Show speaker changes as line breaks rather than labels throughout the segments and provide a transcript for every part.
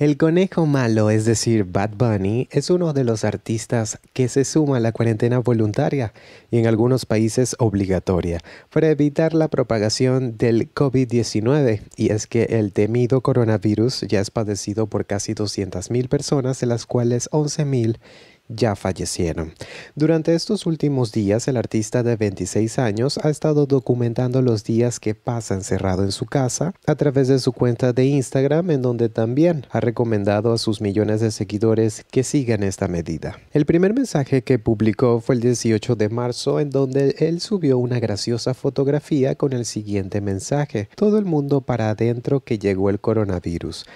El conejo malo, es decir, Bad Bunny, es uno de los artistas que se suma a la cuarentena voluntaria y en algunos países obligatoria para evitar la propagación del COVID-19. Y es que el temido coronavirus ya es padecido por casi 200.000 personas, de las cuales 11.000 ya fallecieron. Durante estos últimos días, el artista de 26 años ha estado documentando los días que pasa encerrado en su casa a través de su cuenta de Instagram, en donde también ha recomendado a sus millones de seguidores que sigan esta medida. El primer mensaje que publicó fue el 18 de marzo, en donde él subió una graciosa fotografía con el siguiente mensaje. Todo el mundo para adentro que llegó el coronavirus.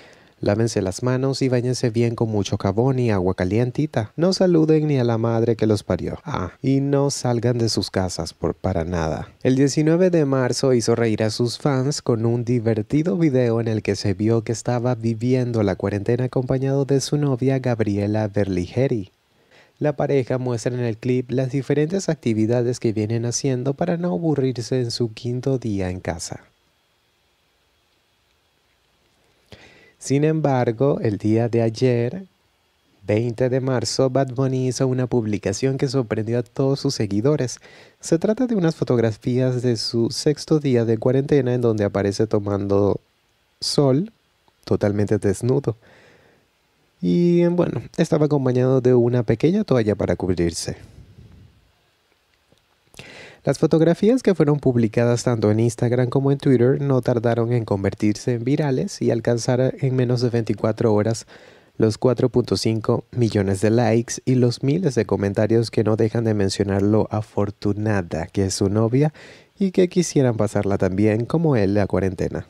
Lávense las manos y bañense bien con mucho jabón y agua calientita. No saluden ni a la madre que los parió. Ah, y no salgan de sus casas por para nada. El 19 de marzo hizo reír a sus fans con un divertido video en el que se vio que estaba viviendo la cuarentena acompañado de su novia Gabriela Berligeri. La pareja muestra en el clip las diferentes actividades que vienen haciendo para no aburrirse en su quinto día en casa. Sin embargo, el día de ayer, 20 de marzo, Bad Bunny hizo una publicación que sorprendió a todos sus seguidores. Se trata de unas fotografías de su sexto día de cuarentena en donde aparece tomando sol totalmente desnudo. Y bueno, estaba acompañado de una pequeña toalla para cubrirse. Las fotografías que fueron publicadas tanto en Instagram como en Twitter no tardaron en convertirse en virales y alcanzar en menos de 24 horas los 4.5 millones de likes y los miles de comentarios que no dejan de mencionar lo afortunada que es su novia y que quisieran pasarla también como él la cuarentena.